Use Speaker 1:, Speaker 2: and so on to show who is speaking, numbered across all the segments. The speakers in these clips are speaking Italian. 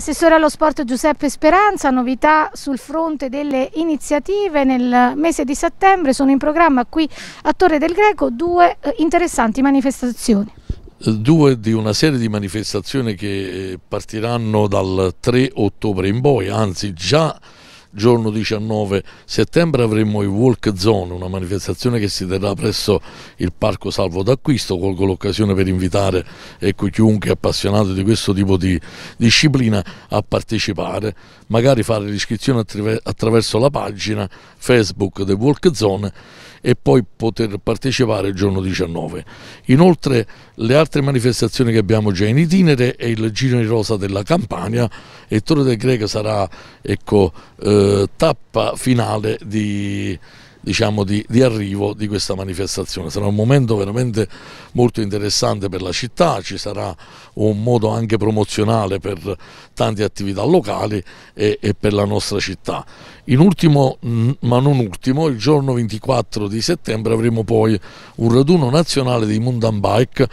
Speaker 1: Assessore allo sport Giuseppe Speranza, novità sul fronte delle iniziative. Nel mese di settembre sono in programma qui a Torre del Greco due eh, interessanti manifestazioni.
Speaker 2: Due di una serie di manifestazioni che eh, partiranno dal 3 ottobre in poi, anzi già giorno 19 settembre avremo i Walk Zone, una manifestazione che si terrà presso il Parco Salvo d'Acquisto, colgo l'occasione per invitare ecco, chiunque appassionato di questo tipo di disciplina a partecipare, magari fare l'iscrizione attraverso la pagina Facebook del Walk Zone e poi poter partecipare il giorno 19. Inoltre le altre manifestazioni che abbiamo già in itinere è il Giro di Rosa della Campania e Torre del Greco sarà ecco, eh, tappa finale di diciamo, di, di, arrivo di questa manifestazione. Sarà un momento veramente molto interessante per la città, ci sarà un modo anche promozionale per tante attività locali e, e per la nostra città. In ultimo, ma non ultimo, il giorno 24 di settembre avremo poi un raduno nazionale di mountain bike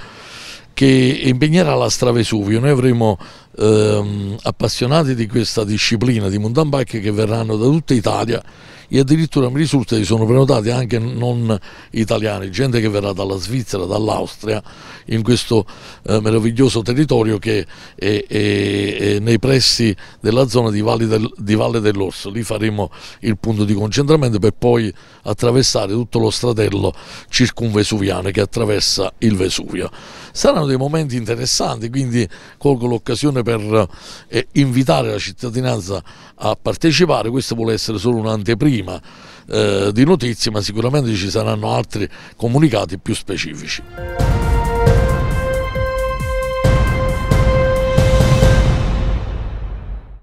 Speaker 2: che impegnerà la Stravesuvio. Noi avremo ehm, appassionati di questa disciplina di mountain bike che verranno da tutta Italia e addirittura mi risulta che sono prenotati anche non italiani, gente che verrà dalla Svizzera, dall'Austria, in questo eh, meraviglioso territorio che è, è, è, nei pressi della zona di, del, di Valle dell'Orso. Lì faremo il punto di concentramento per poi attraversare tutto lo stradello circumvesuviano che attraversa il Vesuvio. Saranno dei momenti interessanti, quindi colgo l'occasione per eh, invitare la cittadinanza a partecipare, questo vuole essere solo un'anteprima eh, di notizie, ma sicuramente ci saranno altri comunicati più specifici.